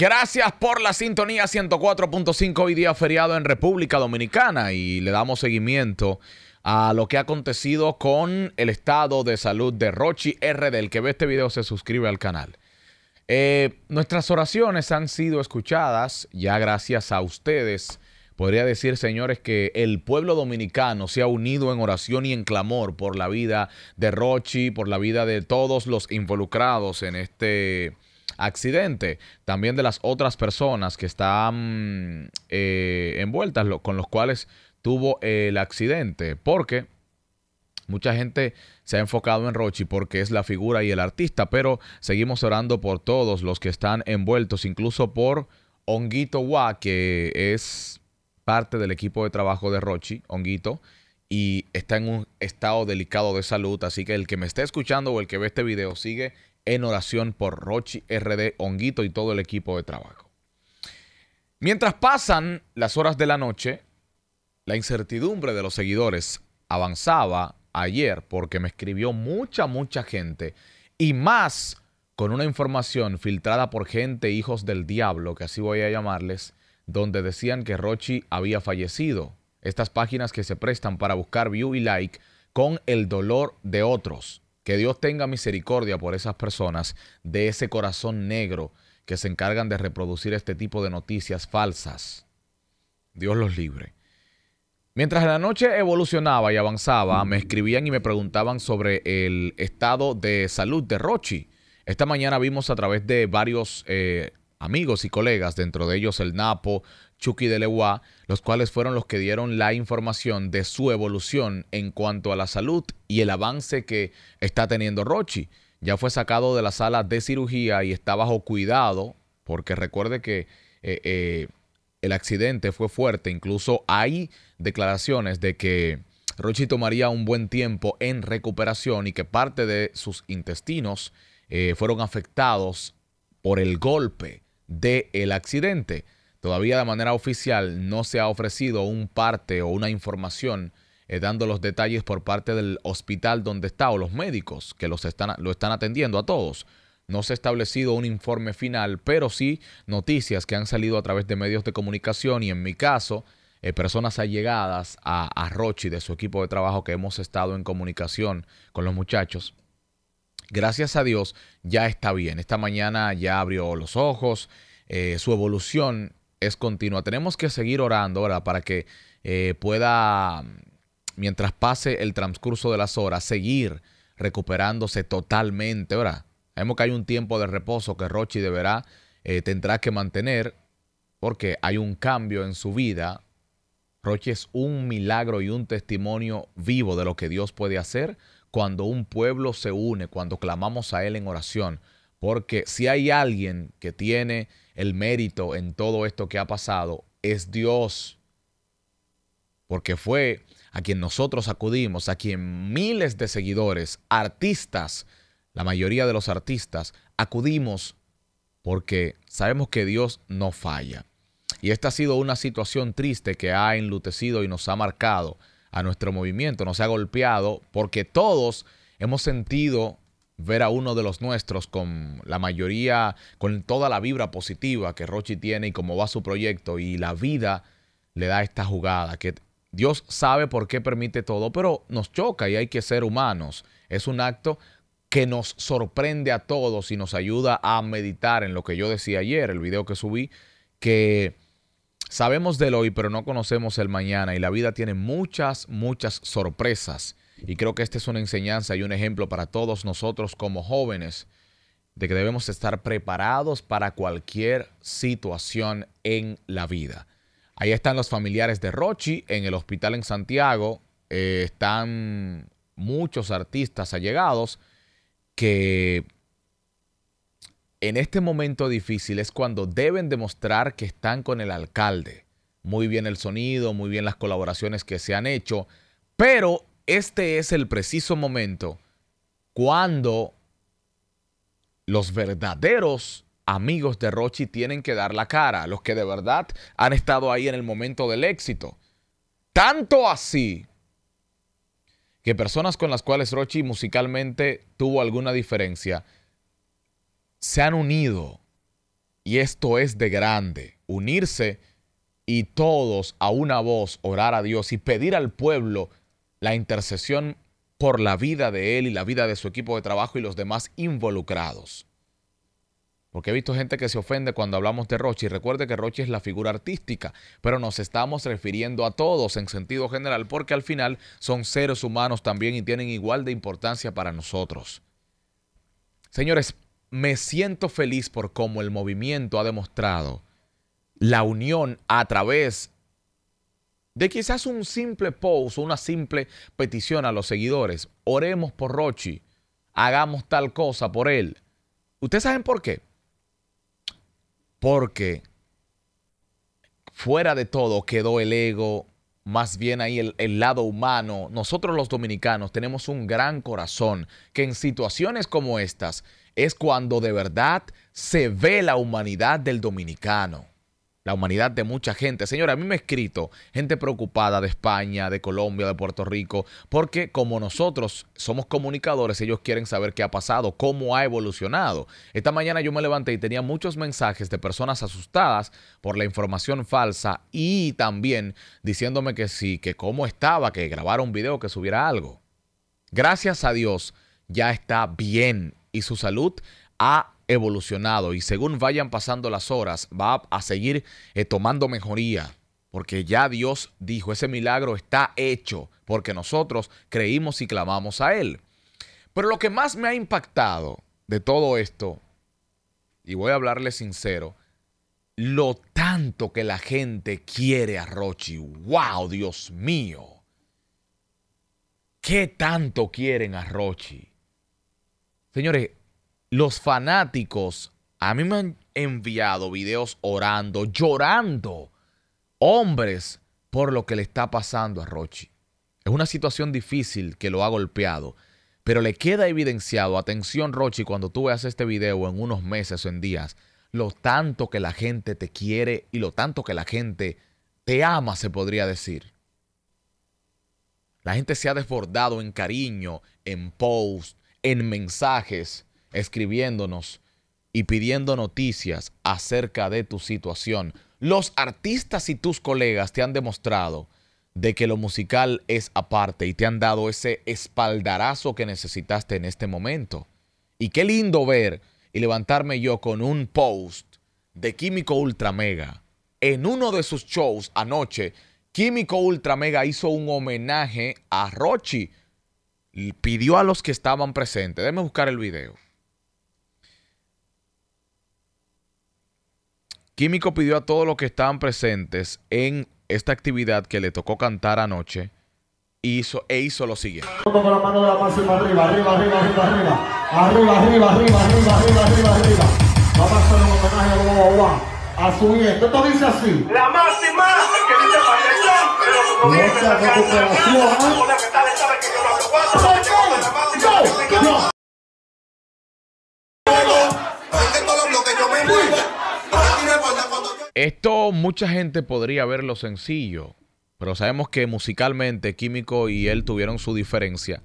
Gracias por la sintonía 104.5 hoy día feriado en República Dominicana y le damos seguimiento a lo que ha acontecido con el estado de salud de Rochi R. Del que ve este video se suscribe al canal. Eh, nuestras oraciones han sido escuchadas ya gracias a ustedes. Podría decir, señores, que el pueblo dominicano se ha unido en oración y en clamor por la vida de Rochi, por la vida de todos los involucrados en este accidente, también de las otras personas que están eh, envueltas, con los cuales tuvo el accidente, porque Mucha gente se ha enfocado en Rochi porque es la figura y el artista, pero seguimos orando por todos los que están envueltos, incluso por Honguito Wa, que es parte del equipo de trabajo de Rochi, Honguito, y está en un estado delicado de salud. Así que el que me esté escuchando o el que ve este video, sigue en oración por Rochi, RD, Honguito y todo el equipo de trabajo. Mientras pasan las horas de la noche, la incertidumbre de los seguidores avanzaba ayer porque me escribió mucha, mucha gente y más con una información filtrada por gente, hijos del diablo, que así voy a llamarles, donde decían que Rochi había fallecido. Estas páginas que se prestan para buscar view y like con el dolor de otros. Que Dios tenga misericordia por esas personas de ese corazón negro que se encargan de reproducir este tipo de noticias falsas. Dios los libre. Mientras la noche evolucionaba y avanzaba, me escribían y me preguntaban sobre el estado de salud de Rochi. Esta mañana vimos a través de varios eh, amigos y colegas, dentro de ellos el Napo, Chucky de Lewa, los cuales fueron los que dieron la información de su evolución en cuanto a la salud y el avance que está teniendo Rochi. Ya fue sacado de la sala de cirugía y está bajo cuidado, porque recuerde que eh, eh, el accidente fue fuerte. Incluso hay declaraciones de que Rochi tomaría un buen tiempo en recuperación y que parte de sus intestinos eh, fueron afectados por el golpe de el accidente. Todavía de manera oficial no se ha ofrecido un parte o una información eh, dando los detalles por parte del hospital donde está o los médicos que los están, lo están atendiendo a todos. No se ha establecido un informe final, pero sí noticias que han salido a través de medios de comunicación y en mi caso, eh, personas allegadas a, a Rochi de su equipo de trabajo que hemos estado en comunicación con los muchachos gracias a Dios, ya está bien. Esta mañana ya abrió los ojos, eh, su evolución es continua. Tenemos que seguir orando para que eh, pueda, mientras pase el transcurso de las horas, seguir recuperándose totalmente. Ahora, sabemos que hay un tiempo de reposo que Rochi deberá, eh, tendrá que mantener porque hay un cambio en su vida. Rochi es un milagro y un testimonio vivo de lo que Dios puede hacer cuando un pueblo se une, cuando clamamos a Él en oración. Porque si hay alguien que tiene el mérito en todo esto que ha pasado, es Dios. Porque fue a quien nosotros acudimos, a quien miles de seguidores, artistas, la mayoría de los artistas, acudimos porque sabemos que Dios no falla. Y esta ha sido una situación triste que ha enlutecido y nos ha marcado a nuestro movimiento, nos ha golpeado, porque todos hemos sentido ver a uno de los nuestros con la mayoría, con toda la vibra positiva que Rochi tiene y cómo va su proyecto y la vida le da esta jugada, que Dios sabe por qué permite todo, pero nos choca y hay que ser humanos. Es un acto que nos sorprende a todos y nos ayuda a meditar en lo que yo decía ayer, el video que subí, que Sabemos del hoy, pero no conocemos el mañana y la vida tiene muchas, muchas sorpresas. Y creo que esta es una enseñanza y un ejemplo para todos nosotros como jóvenes de que debemos estar preparados para cualquier situación en la vida. Ahí están los familiares de Rochi en el hospital en Santiago. Eh, están muchos artistas allegados que en este momento difícil es cuando deben demostrar que están con el alcalde. Muy bien el sonido, muy bien las colaboraciones que se han hecho, pero este es el preciso momento cuando los verdaderos amigos de Rochi tienen que dar la cara, los que de verdad han estado ahí en el momento del éxito. Tanto así que personas con las cuales Rochi musicalmente tuvo alguna diferencia, se han unido. Y esto es de grande, unirse y todos a una voz orar a Dios y pedir al pueblo la intercesión por la vida de él y la vida de su equipo de trabajo y los demás involucrados. Porque he visto gente que se ofende cuando hablamos de Roche y Recuerde que Roche es la figura artística, pero nos estamos refiriendo a todos en sentido general porque al final son seres humanos también y tienen igual de importancia para nosotros. Señores, me siento feliz por cómo el movimiento ha demostrado la unión a través de quizás un simple post, una simple petición a los seguidores. Oremos por Rochi, hagamos tal cosa por él. ¿Ustedes saben por qué? Porque fuera de todo quedó el ego, más bien ahí el, el, lado humano. Nosotros los dominicanos tenemos un gran corazón que en situaciones como estas es cuando de verdad se ve la humanidad del dominicano, la humanidad de mucha gente. Señora, a mí me ha escrito gente preocupada de España, de Colombia, de Puerto Rico, porque como nosotros somos comunicadores, ellos quieren saber qué ha pasado, cómo ha evolucionado. Esta mañana yo me levanté y tenía muchos mensajes de personas asustadas por la información falsa y también diciéndome que sí, que cómo estaba, que grabara un video, que subiera algo. Gracias a Dios ya está bien y su salud ha evolucionado y según vayan pasando las horas va a seguir eh, tomando mejoría porque ya Dios dijo, ese milagro está hecho porque nosotros creímos y clamamos a Él. Pero lo que más me ha impactado de todo esto, y voy a hablarle sincero, lo tanto que la gente quiere a Rochi. ¡Wow, Dios mío! ¿Qué tanto quieren a Rochi? Señores, los fanáticos a mí me han enviado videos orando, llorando, hombres, por lo que le está pasando a Rochi. Es una situación difícil que lo ha golpeado, pero le queda evidenciado, atención Rochi, cuando tú veas este video en unos meses o en días, lo tanto que la gente te quiere y lo tanto que la gente te ama, se podría decir. La gente se ha desbordado en cariño, en post, en mensajes, escribiéndonos y pidiendo noticias acerca de tu situación. Los artistas y tus colegas te han demostrado de que lo musical es aparte y te han dado ese espaldarazo que necesitaste en este momento. Y qué lindo ver y levantarme yo con un post de Químico Ultra Mega. En uno de sus shows anoche, Químico Ultra Mega hizo un homenaje a Rochi, pidió a los que estaban presentes, déme buscar el video. Químico pidió a todos los que estaban presentes en esta actividad que le tocó cantar anoche hizo, e hizo lo siguiente. Con la mano de la máxima arriba, arriba, arriba, arriba, arriba. Arriba, arriba, arriba, arriba, arriba, arriba, arriba. Vamos a hacer un homenaje a Bobo A su nieto. Esto dice así. La mano. Esto mucha gente podría verlo sencillo, pero sabemos que musicalmente Químico y él tuvieron su diferencia.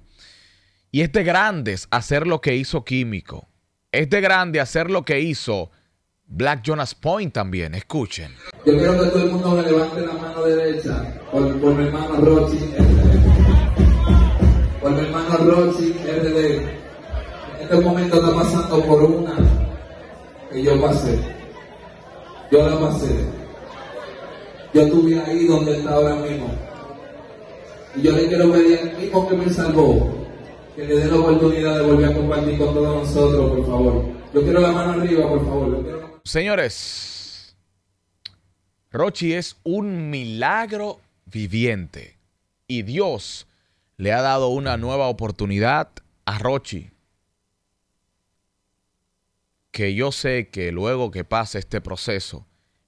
Y es de grandes hacer lo que hizo Químico. Es de grande hacer lo que hizo Black Jonas Point también, escuchen. Yo quiero que todo el mundo me levante la mano derecha por, mi hermano Rochi RD. Por mi hermano Rochi RD. En este momento está pasando por una que yo pasé. Yo la pasé. Yo estuve ahí donde está ahora mismo. Y yo le quiero pedir al mismo que me salvó que le dé la oportunidad de volver a compartir con todos nosotros, por favor. Yo quiero la mano arriba, por favor. Yo quiero señores, Rochi es un milagro viviente y Dios le ha dado una nueva oportunidad a Rochi. Que yo sé que luego que pase este proceso,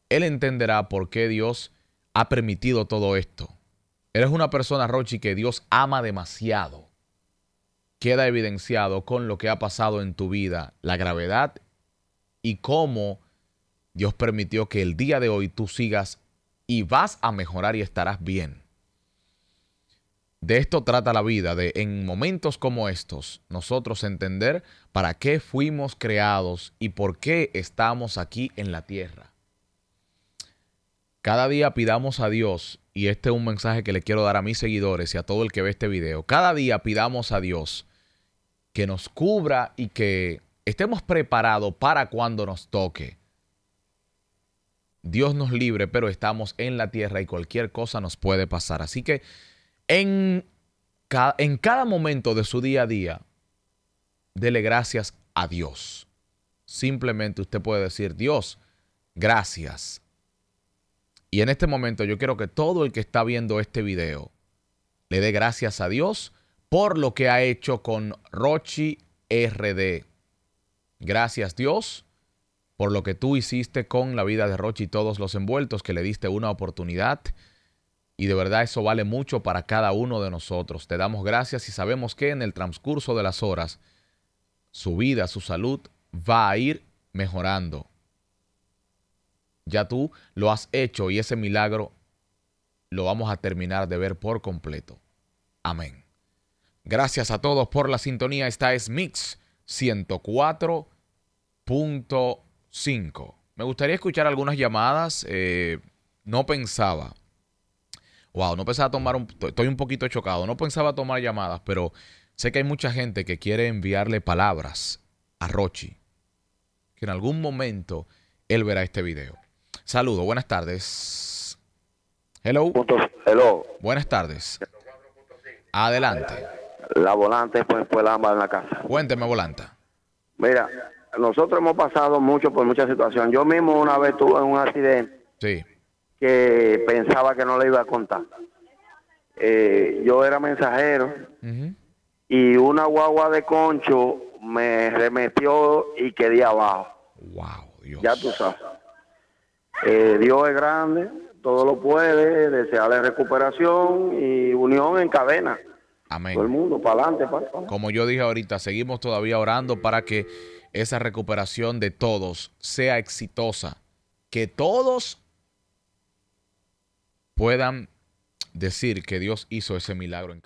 él entenderá por qué Dios ha permitido todo esto. Eres una persona, Rochi, que Dios ama demasiado. Queda evidenciado con lo que ha pasado en tu vida, la gravedad y cómo Dios permitió que el día de hoy tú sigas y vas a mejorar y estarás bien. De esto trata la vida, de en momentos como estos, nosotros entender para qué fuimos creados y por qué estamos aquí en la tierra. Cada día pidamos a Dios, y este es un mensaje que le quiero dar a mis seguidores y a todo el que ve este video, cada día pidamos a Dios que nos cubra y que estemos preparados para cuando nos toque. Dios nos libre, pero estamos en la tierra y cualquier cosa nos puede pasar. Así que en, cada momento de su día a día, dele gracias a Dios. Simplemente usted puede decir, Dios, gracias. Y en este momento yo quiero que todo el que está viendo este video le dé gracias a Dios por lo que ha hecho con Rochi RD. Gracias Dios por lo que tú hiciste con la vida de Roche y todos los envueltos, que le diste una oportunidad. Y de verdad eso vale mucho para cada uno de nosotros. Te damos gracias y sabemos que en el transcurso de las horas, su vida, su salud va a ir mejorando. Ya tú lo has hecho y ese milagro lo vamos a terminar de ver por completo. Amén. Gracias a todos por la sintonía. Esta es Mix 104. 5. Me gustaría escuchar algunas llamadas. Eh, no pensaba. Wow, no pensaba tomar un... Estoy un poquito chocado. No pensaba tomar llamadas, pero sé que hay mucha gente que quiere enviarle palabras a Rochi. Que en algún momento él verá este video. Saludos, buenas tardes. Hello. Hello. Buenas tardes. Adelante. La volante pues fue la en la casa. Cuénteme, volanta. Mira, nosotros hemos pasado mucho por muchas situaciones. Yo mismo una vez tuve un accidente que pensaba que no le iba a contar. Eh, yo era mensajero y una guagua de concho me remetió y quedé abajo. Wow, Ya tú sabes. Eh, Dios es grande, todo lo puede, desearle recuperación y unión en cadena. Amén. Todo el mundo, para adelante. Como yo dije ahorita, seguimos todavía orando para que esa recuperación de todos sea exitosa, que todos puedan decir que Dios hizo ese milagro en